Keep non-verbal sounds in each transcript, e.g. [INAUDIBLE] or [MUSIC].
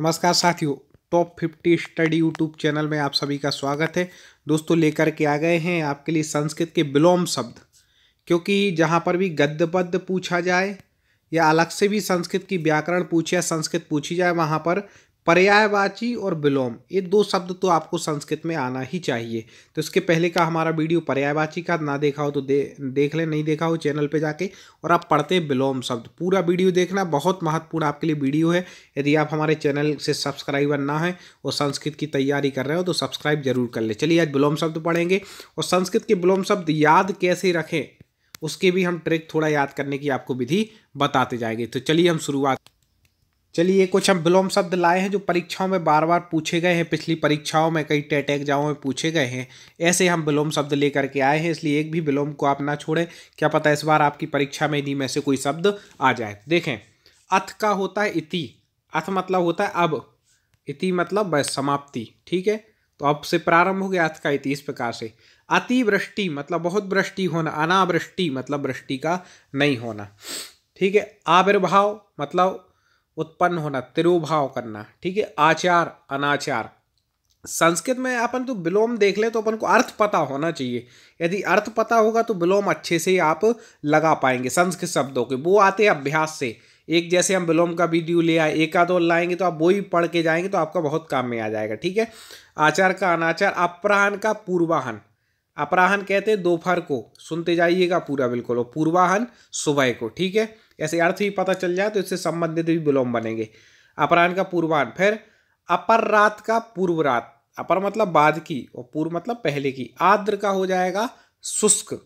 नमस्कार साथियों top fifty study YouTube channel में आप सभी का स्वागत है दोस्तों लेकर के आ गए हैं आपके लिए संस्कृत के विलोम शब्द क्योंकि जहाँ पर भी गद्य पद्य पूछा जाए या अलग से भी संस्कृत की व्याकरण पूछे या संस्कृत पूछी जाए वहाँ पर पर्यायवाची और विलोम ये दो शब्द तो आपको संस्कृत में आना ही चाहिए तो इसके पहले का हमारा वीडियो पर्यायवाची का ना देखा हो तो दे, देख लें नहीं देखा हो चैनल पे जाके और आप पढ़ते हैं विलोम शब्द पूरा वीडियो देखना बहुत महत्वपूर्ण आपके लिए वीडियो है यदि आप हमारे चैनल से सब्सक्राइबर ना हैं और संस्कृत की तैयारी कर रहे हो तो सब्सक्राइब जरूर कर ले चलिए आज विलोम शब्द पढ़ेंगे और संस्कृत के विलोम शब्द याद कैसे रखें उसके भी हम ट्रिक थोड़ा याद करने की आपको विधि बताते जाएंगे तो चलिए हम शुरुआत चलिए कुछ हम विलोम शब्द लाए हैं जो परीक्षाओं में बार बार पूछे गए हैं पिछली परीक्षाओं में कई टेट एग्जामों में पूछे गए हैं ऐसे हम विलोम शब्द लेकर के आए हैं इसलिए एक भी विलोम को आप ना छोड़ें क्या पता इस बार आपकी परीक्षा में इन्हीं में से कोई शब्द आ जाए देखें अथ का होता है इति अथ मतलब होता है अब इति मतलब बस समाप्ति ठीक है तो अब से प्रारंभ हो गया अथ का इति इस प्रकार से अतिवृष्टि मतलब बहुत वृष्टि होना अनावृष्टि मतलब वृष्टि का नहीं होना ठीक है आविर्भाव मतलब उत्पन्न होना तिरुभाव करना ठीक है आचार अनाचार संस्कृत में अपन तो विलोम देख ले तो अपन को अर्थ पता होना चाहिए यदि अर्थ पता होगा तो विलोम अच्छे से आप लगा पाएंगे संस्कृत शब्दों के वो आते हैं अभ्यास से एक जैसे हम विलोम का वीडियो ले आए एक आध लाएंगे तो आप वो ही पढ़ के जाएंगे तो आपका बहुत काम में आ जाएगा ठीक है आचार का अनाचार अपराहन का पूर्वाहन अपराहन कहते हैं दोपहर को सुनते जाइएगा पूरा बिल्कुल और पूर्वाहन सुबह को ठीक है ऐसे अर्थ भी पता चल जाए तो इससे संबंधित भी विलोम बनेंगे अपराह्न का पूर्वान फिर अपर रात का पूर्व रात अपर मतलब बाद की और पूर्व मतलब पहले की आद्र का हो जाएगा शुष्क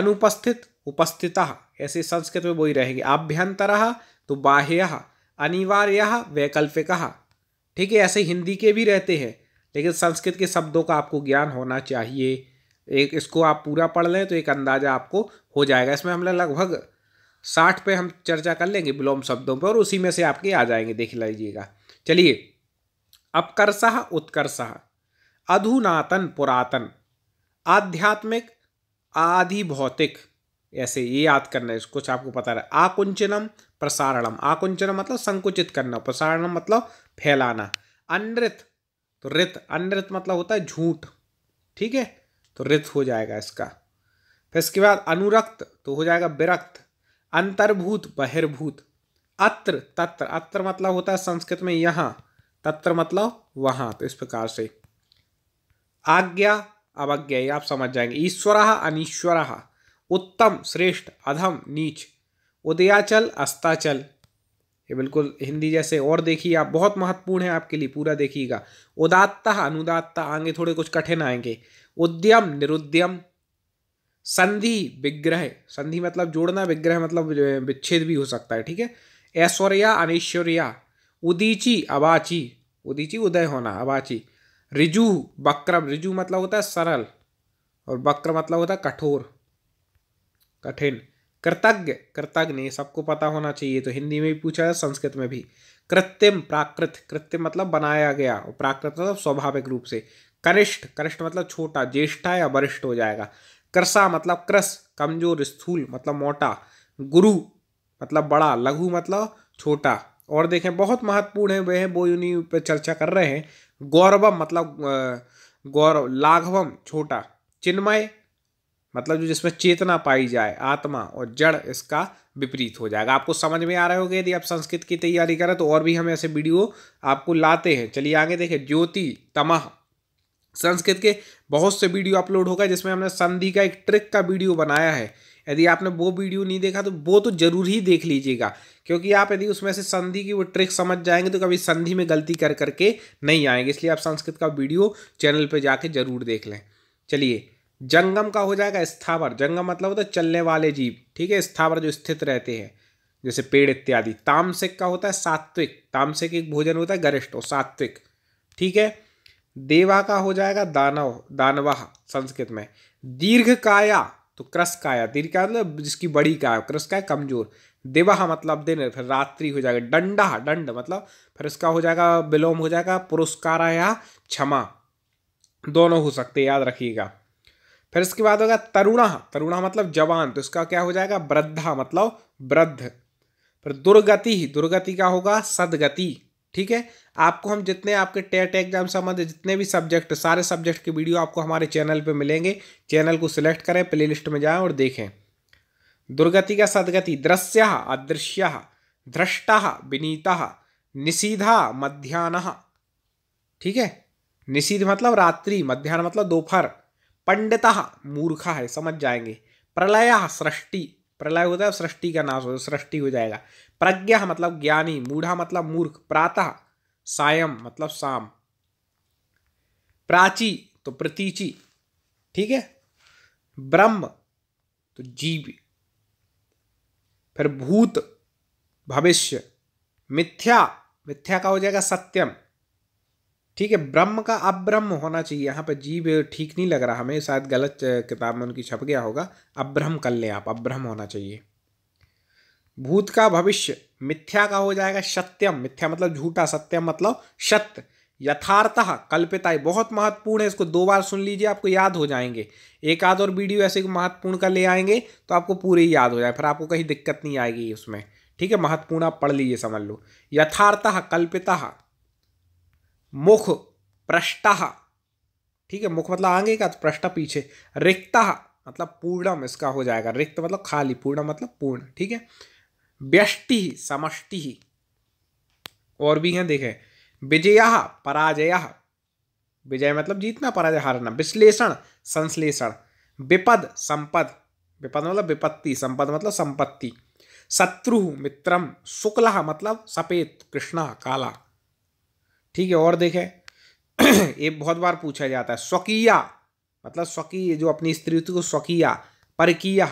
अनुपस्थित उपस्थिता ऐसे संस्कृत में वही रहेंगे आभ्यंतर तो बाह्य अनिवार्य वैकल्पिक ठीक है ऐसे हिंदी के भी रहते हैं लेकिन संस्कृत के शब्दों का आपको ज्ञान होना चाहिए एक इसको आप पूरा पढ़ लें तो एक अंदाज़ा आपको हो जाएगा इसमें हमने लगभग साठ पे हम चर्चा कर लेंगे विलोम शब्दों पर और उसी में से आपके आ जाएंगे देख लीजिएगा चलिए अपकर्षाह उत्कर्षाह अधुनातन पुरातन आध्यात्मिक आधि भौतिक ऐसे ये याद करना है कुछ आपको पता रहा आकुंचनम प्रसारणम आकुंचनम मतलब संकुचित करना प्रसारणम मतलब फैलाना अनृत तो रित अनृत मतलब होता है झूठ ठीक है तो रित हो जाएगा इसका फिर इसके बाद अनुरक्त तो हो जाएगा विरक्त अंतर्भूत बहिर्भूत अत्र तत्र अत्र मतलब होता है संस्कृत में यहाँ तत्र मतलब वहाँ तो इस प्रकार से आज्ञा अवज्ञा ये आप समझ जाएंगे ईश्वर अनिश्वर उत्तम श्रेष्ठ अधम नीच उदयाचल अस्ताचल ये बिल्कुल हिंदी जैसे और देखिए आप बहुत महत्वपूर्ण है आपके लिए पूरा देखिएगा उदात्ता अनुदात्ता आगे थोड़े कुछ कठिन आएंगे उद्यम निरुद्यम संधि विग्रह संधि मतलब जोड़ना विग्रह मतलब विच्छेद भी हो सकता है ठीक है ऐश्वर्या अनिश्वर्या उदीची अबाची उदीची उदय होना अबाची रिजु बक्रम रिजु मतलब होता है सरल और बक्र मतलब होता है कठोर कठिन कृतज्ञ कृतज्ञ सबको पता होना चाहिए तो हिंदी में भी पूछा है संस्कृत में भी कृत्रिम प्राकृत कृत्रिम मतलब बनाया गया और प्राकृत मतलब स्वाभाविक रूप से कनिष्ठ कनिष्ठ मतलब छोटा ज्येष्ठा या वरिष्ठ हो जाएगा कृषा मतलब क्रस कमजोर स्थूल मतलब मोटा गुरु मतलब बड़ा लघु मतलब छोटा और देखें बहुत महत्वपूर्ण है वह वो यूनि पर चर्चा कर रहे हैं गौरवम मतलब गौरव लाघवम छोटा चिन्मय मतलब जो जिसमें चेतना पाई जाए आत्मा और जड़ इसका विपरीत हो जाएगा आपको समझ में आ रहे होगे यदि आप संस्कृत की तैयारी करें तो और भी हम ऐसे वीडियो आपको लाते हैं चलिए आगे देखें ज्योति तमह संस्कृत के बहुत से वीडियो अपलोड होगा जिसमें हमने संधि का एक ट्रिक का वीडियो बनाया है यदि आपने वो वीडियो नहीं देखा तो वो तो जरूर ही देख लीजिएगा क्योंकि आप यदि उसमें से संधि की वो ट्रिक समझ जाएंगे तो कभी संधि में गलती कर करके नहीं आएंगे इसलिए आप संस्कृत का वीडियो चैनल पर जाके जरूर देख लें चलिए जंगम का हो जाएगा स्थावर जंगम मतलब होता है चलने वाले जीव ठीक है स्थावर जो स्थित रहते हैं जैसे पेड़ इत्यादि तामसिक का होता है सात्विक तामसिक एक भोजन होता है गरिष्ठ और सात्विक ठीक है देवा का हो जाएगा दानव दानवा संस्कृत में दीर्घ काया तो क्रस काया दीर्घ काया मतलब जिसकी बड़ी काया क्रसकाय कमजोर देवाह मतलब दिन फिर रात्रि हो जाएगा डंडा दंड मतलब फिर इसका हो जाएगा विलोम हो जाएगा पुरस्कार या क्षमा दोनों हो सकते याद रखिएगा फिर इसके बाद होगा तरुणा तरुणा मतलब जवान तो इसका क्या हो जाएगा वृद्धा मतलब वृद्ध फिर दुर्गति दुर्गति का होगा सदगति ठीक है आपको हम जितने आपके टेट एग्जाम संबंध जितने भी सब्जेक्ट सारे सब्जेक्ट की वीडियो आपको हमारे चैनल पे मिलेंगे चैनल को सिलेक्ट करें प्लेलिस्ट में जाएं और देखें दुर्गति का सदगति दृश्य अदृश्य दृष्टा विनीता निषिधा मध्यान्ह ठीक है निषिध मतलब रात्रि मध्यान्ह मतलब दोपहर पंडिता मूर्खा है समझ जाएंगे प्रलय सृष्टि प्रलय होता है सृष्टि का नाश होता है सृष्टि हो जाएगा प्रज्ञा मतलब ज्ञानी मूढ़ा मतलब मूर्ख प्रातः सायम मतलब शाम प्राची तो प्रतीची ठीक है ब्रह्म तो जीव फिर भूत भविष्य मिथ्या मिथ्या का हो जाएगा सत्यम ठीक है ब्रह्म का अब्रह्म होना चाहिए यहाँ पर जीव ठीक नहीं लग रहा हमें शायद गलत किताब में उनकी छप गया होगा अब्रह्म कर लें आप अब्रह्म होना चाहिए भूत का भविष्य मिथ्या का हो जाएगा सत्यम मिथ्या मतलब झूठा सत्यम मतलब सत्य यथार्थ कल्पिता बहुत महत्वपूर्ण है इसको दो बार सुन लीजिए आपको याद हो जाएंगे एक आध और वीडियो ऐसे महत्वपूर्ण का ले आएंगे तो आपको पूरे ही याद हो जाए फिर आपको कहीं दिक्कत नहीं आएगी उसमें ठीक है महत्वपूर्ण आप पढ़ लीजिए समझ लो यथार्थ कल्पिता मुख पृष्ठ ठीक है मुख मतलब आगे का तो पृष्ठ पीछे रिक्त मतलब पूर्णम इसका हो जाएगा रिक्त मतलब खाली पूर्ण मतलब पूर्ण ठीक है व्यष्टि समष्टि और भी हैं देखें विजय पराजय विजय मतलब जीतना पराजय हारना विश्लेषण संश्लेषण विपद संपद विपद मतलब विपत्ति संपद मतलब संपत्ति शत्रु मित्रम शुक्ल मतलब सफेद कृष्ण काला ठीक है और देखें ये [CLEARS THROAT] बहुत बार पूछा जाता है स्वकिया मतलब स्वकीय जो अपनी स्त्री को स्वकिया परकीय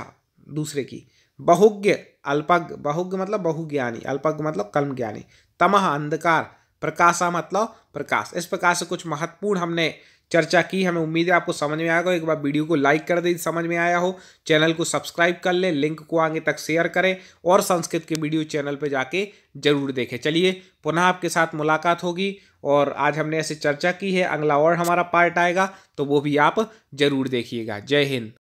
दूसरे की बहुज्ञ अल्पज्ञ बहुज्ञ मतलब बहुज्ञानी अल्पज्ञ मतलब कर्म ज्ञानी तमह अंधकार प्रकाशा मतलब प्रकाश इस प्रकार से कुछ महत्वपूर्ण हमने चर्चा की हमें उम्मीद है आपको समझ में आएगा एक बार वीडियो को लाइक कर दें समझ में आया हो चैनल को सब्सक्राइब कर लें लिंक को आगे तक शेयर करें और संस्कृत के वीडियो चैनल पर जाके जरूर देखें चलिए पुनः आपके साथ मुलाकात होगी और आज हमने ऐसे चर्चा की है अगला और हमारा पार्ट आएगा तो वो भी आप जरूर देखिएगा जय हिंद